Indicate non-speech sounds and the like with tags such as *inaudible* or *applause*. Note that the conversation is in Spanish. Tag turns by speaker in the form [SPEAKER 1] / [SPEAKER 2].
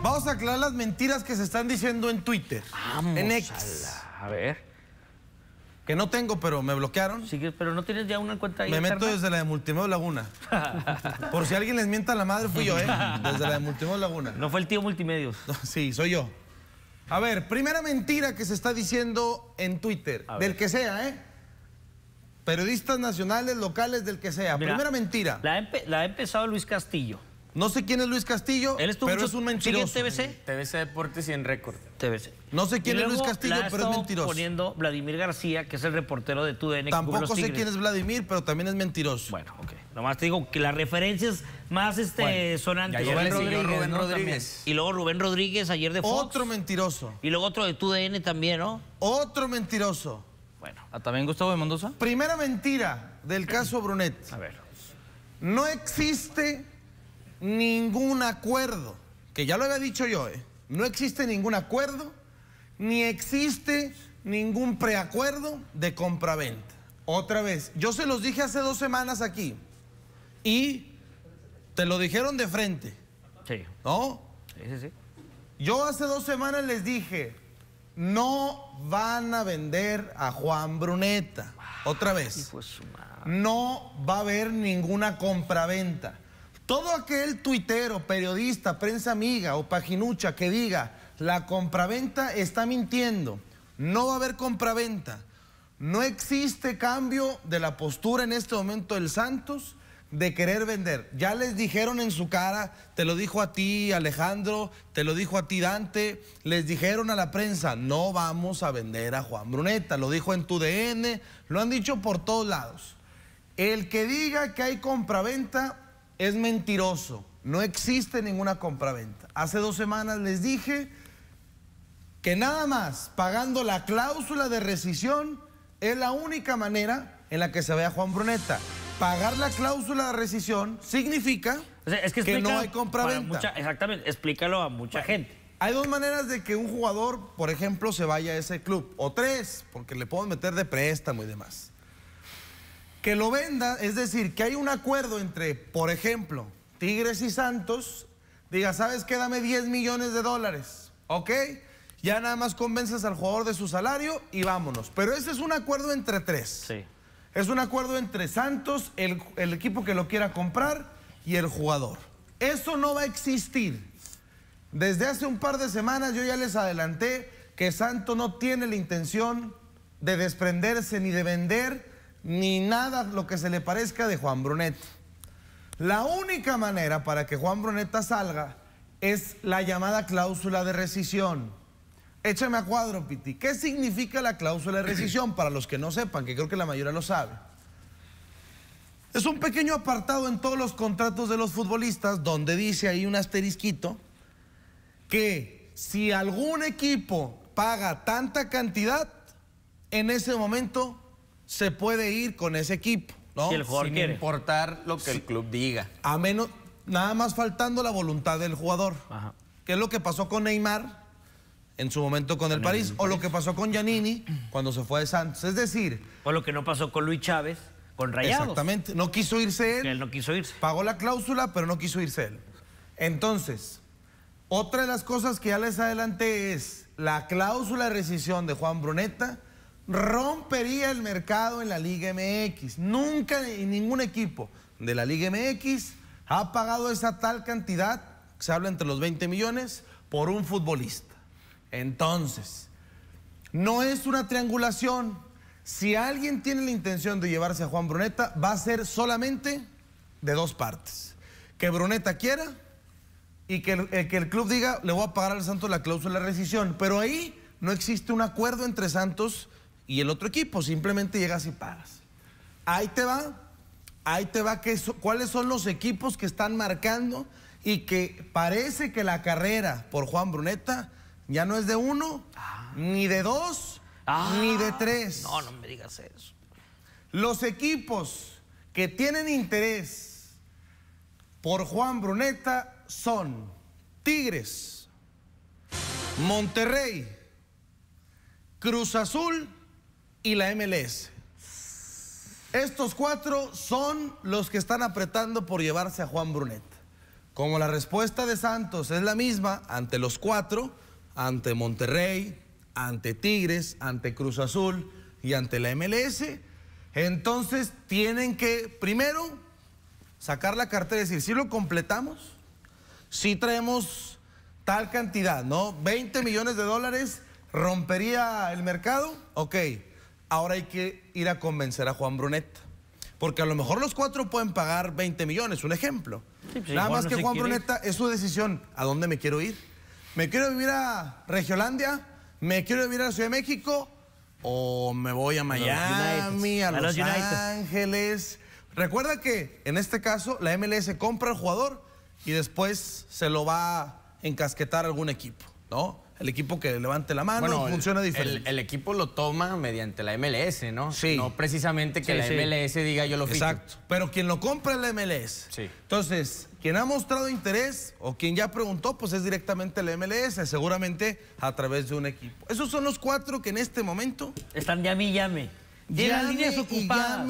[SPEAKER 1] Vamos a aclarar las mentiras que se están diciendo en Twitter. en X. A, ver. Que no tengo, pero me bloquearon. Sí, pero no tienes ya una cuenta ahí. Me meto desde la de Multimedio Laguna. *laughs* Por si alguien les mienta la madre, fui yo, ¿eh? Desde la de Multimedio Laguna. No fue el tío Multimedios. sí, soy yo. A ver, primera mentira que se está diciendo en Twitter. Del que sea, ¿eh? Periodistas nacionales, locales, del que sea. Primera mentira. La ha, empezado Luis Castillo. No sé quién es Luis Castillo, Él pero es un mentiroso. es TBC? TBC Deportes y en Récord. TBC. No sé quién es Luis Castillo, pero es mentiroso. poniendo Vladimir García, que es el reportero de TUDN. Tampoco sé quién es Vladimir, pero también es mentiroso. Bueno, ok. Nomás te digo que las referencias más este, bueno, sonantes. Rubén Rodríguez, Y luego Rubén Rodríguez ayer de Fox. Otro mentiroso. Y luego otro de TUDN también, ¿no? Otro mentiroso. Bueno. también Gustavo de Mendoza? Primera mentira del caso Brunet. A ver. No existe ningún acuerdo, que ya lo había dicho yo, ¿eh? No existe ningún acuerdo, ni existe ningún preacuerdo de compra-venta. Otra vez, yo se los dije hace dos semanas aquí y te lo dijeron de frente. Sí. ¿No? Sí, sí, sí. Yo hace dos semanas les dije, no van a vender a Juan Bruneta. Otra vez. No va a haber ninguna compraventa. Todo aquel tuitero, periodista, prensa amiga o paginucha que diga la compraventa está mintiendo, no va a haber compraventa. No existe cambio de la postura en este momento del Santos de querer vender. Ya les dijeron en su cara, te lo dijo a ti Alejandro, te lo dijo a ti Dante, les dijeron a la prensa, no vamos a vender a Juan Bruneta, lo dijo en tu DN, lo han dicho por todos lados. El que diga que hay compraventa es mentiroso, no existe ninguna compraventa. Hace dos semanas les dije que nada más pagando la cláusula de rescisión es la única manera en la que se A Juan Bruneta. Pagar la cláusula de rescisión significa que, no hay compra-venta. Exactamente, explícalo a mucha gente. Hay dos maneras de que un jugador, por ejemplo, se vaya a ese club. O tres, porque le puedo meter de préstamo y demás. Que lo venda, es decir, que hay un acuerdo entre, por ejemplo, Tigres y Santos. Diga, ¿sabes qué? Dame 10 millones de dólares. ¿Ok? Ya nada más convences al jugador de su salario y vámonos. Pero ese es un acuerdo entre tres. Sí. Es un acuerdo entre Santos, el, equipo que lo quiera comprar y el jugador. Eso no va a existir. Desde hace un par de semanas yo ya les adelanté que Santos no tiene la intención de desprenderse ni de vender ni nada lo que se le parezca de Juan Brunet. La única manera para que Juan Bruneta salga es la llamada cláusula de rescisión. Échame a cuadro, Piti. ¿Qué significa la cláusula de rescisión? Para los que no sepan, que creo que la mayoría lo sabe. Es un pequeño apartado en todos los contratos de los futbolistas donde dice ahí un asterisquito que si algún equipo paga tanta cantidad, en ese momento se puede ir con ese equipo. ¿no? Si Sin importar lo que el club diga. A menos, nada más faltando la voluntad del jugador. ¿Qué es lo que pasó con Neymar en su momento con el París, o lo que pasó con Giannini cuando se fue de Santos. Es decir... O lo que no pasó con Luis Chávez, con Rayados. Exactamente, no quiso irse él. Él no quiso irse. Pagó la cláusula, pero no quiso irse él. Entonces, otra de las cosas que ya les adelanté es la cláusula de rescisión de Juan Bruneta rompería el mercado en la Liga MX. Nunca ningún equipo de la Liga MX ha pagado esa tal cantidad, se habla entre los 20 millones, por un futbolista. Entonces, no es una triangulación. Si alguien tiene la intención de llevarse a Juan Bruneta, va a ser solamente de dos partes. Que Bruneta quiera y que el, club diga, le voy a pagar al Santos la cláusula de rescisión. Pero ahí no existe un acuerdo entre Santos y el otro equipo, simplemente llegas y pagas. Ahí te va, ahí te va que cuáles son los equipos que están marcando y que parece que la carrera por Juan Bruneta ya no es de uno, ah. ni de dos, ni de ah. tres. No, no me digas eso. Los equipos que tienen interés por Juan Bruneta son Tigres, Monterrey, Cruz Azul y la MLS. Estos cuatro son los que están apretando por llevarse a Juan Brunet. Como la respuesta de Santos es la misma ante los cuatro, ante Monterrey, ante Tigres, ante Cruz Azul y ante la MLS. Entonces tienen que primero sacar la cartera y decir, si lo completamos, si traemos tal cantidad, ¿no? 20 millones de dólares, ¿rompería el mercado? Ok, ahora hay que ir a convencer a Juan Brunet. Porque a lo mejor los cuatro pueden pagar 20 millones, un ejemplo. Pues Nada más que Juan Bruneta es su decisión a dónde me quiero ir. ¿Me quiero vivir a Regiolandia? ¿Me quiero vivir a la Ciudad de México? ¿O me voy a Miami, a Los, Ángeles? Recuerda que en este caso la MLS compra al jugador y después se lo va a encasquetar algún equipo, ¿no? el equipo que levante la mano funciona diferente. El, equipo lo toma mediante la MLS, ¿no? Sí. No precisamente que la MLS diga yo lo fijo. Exacto. Pero quien lo compra es la MLS. Sí. Entonces, quien ha mostrado interés o quien ya preguntó, pues es directamente la MLS, seguramente a través de un equipo. Esos son los cuatro que en este momento... Están llame y llame. Tienen líneas ocupadas.